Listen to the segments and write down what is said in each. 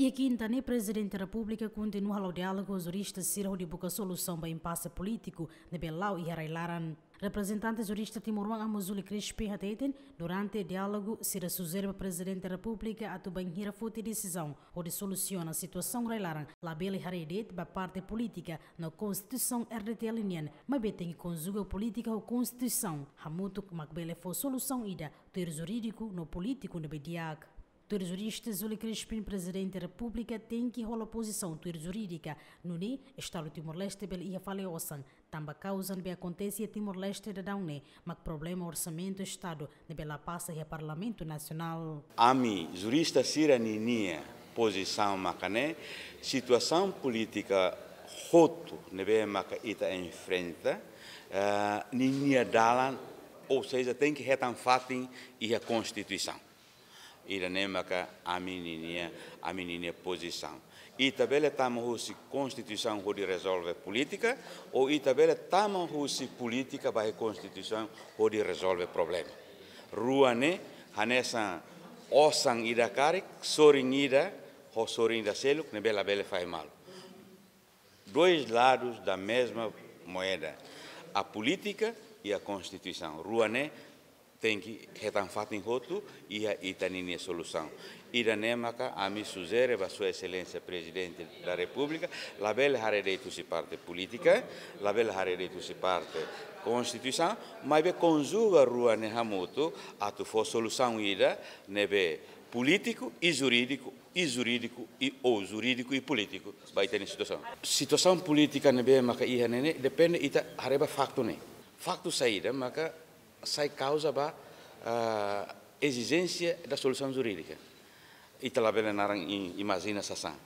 E aqui então, o né, Presidente da República continua o diálogo os juristas Ciro de busca solução para impasse político de Belau e Harailaran. Representantes juristas Timuruan Amuzuli Crispi Hateten, durante o diálogo, sugerido sugere Presidente da República a tubanhira fute decisão, onde soluciona a situação Railaran, labele Haredet para parte política na Constituição RDT Linian, mas tem conjuga política ou Constituição. Hamutuk Macbele foi solução ida, ter jurídico no político no Bediac. Ter juristas, o Lecresprim Presidente da República tem que rolar posição ter jurídica. Nuni, Estado Timor-Leste, bel ia fale osan. Tamba causa be acontece Timor-Leste da Daune, mas problema orçamento Estado, ne pela passa e é Parlamento Nacional. Ami, jurista Sira Ninia, posição macané, situação política roto, ne be maca ita enfrenta, uh, eh, Ninia Dalan, ou seja, tem que retanfatem e a Constituição. Iranema ka amininia, amininia posição. E também estamos se Constituição que resolver política, ou e também estamos se política para a Constituição que resolver problema. Ruane, hanessa osan ida karik, sorin ida, ho sorin da seluk, ne bela bela faz mal. Dois lados da mesma moeda, a política e a Constituição. Ruane, tenki hetan fatin hotu ia itaninia tá solução. Iranemaka a sugere a sua excelência presidente da República, label harerei se parte política, label harerei se parte constituição, mas be conjuga rua a tu for solução ida nebe político e jurídico, e jurídico e ou jurídico e político vai ter situação. Situação política nebe maka ia nene depende ita hareba facto ne. Facto saída maka sai causa ba uh, eh, exigência da solução jurídica. E telah belenaran imagina sa sasang.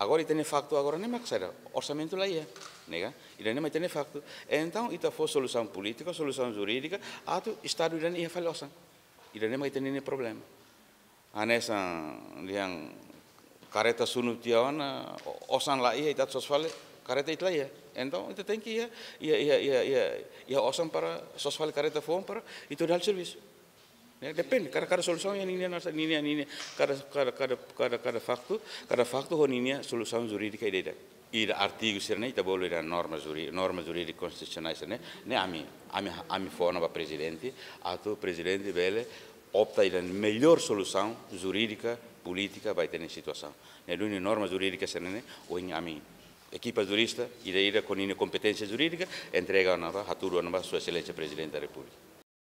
Agora tem facto, agora nem mais será. Orçamento lá é, nega. E nem mais tem facto. Então, ita for solução política, solução jurídica, ato Estado dan ia falhosa. E nem mais tem nenhum problema. Anessa, liang kareta sunu tiawana, osan lá ia, ita sosfale, Careta itlaia. Então, então tem que ia, ia, ia, ia, ia, ia, awesome para sosfal careta form para itu dah service. Ya, depende kada kada solusi yang é ini nasa ini ini kada kada kada kada kada faktu kada faktu hon ini solusi juridika ide ide. Ida artigo sirne né? ita boleh da norma juri norma juridica constitucionale sirne ne né? né, ami ami ami fona ba presidente ato presidente vele opta ida melhor solução jurídica política vai ter na situação. Ne duni norma jurídica sirne ne é, o ami equipa jurista e da com competência jurídica, entrega a nova, ratura a nova, Sua Excelência Presidente da República.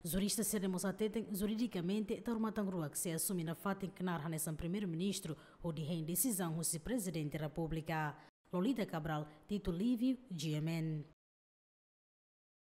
Jurista seremos atentos juridicamente Tarumatangrua que se assume na em que narra nesse primeiro-ministro ou de reindecisão o presidente da República. Lolita Cabral, Tito Lívio, GMN.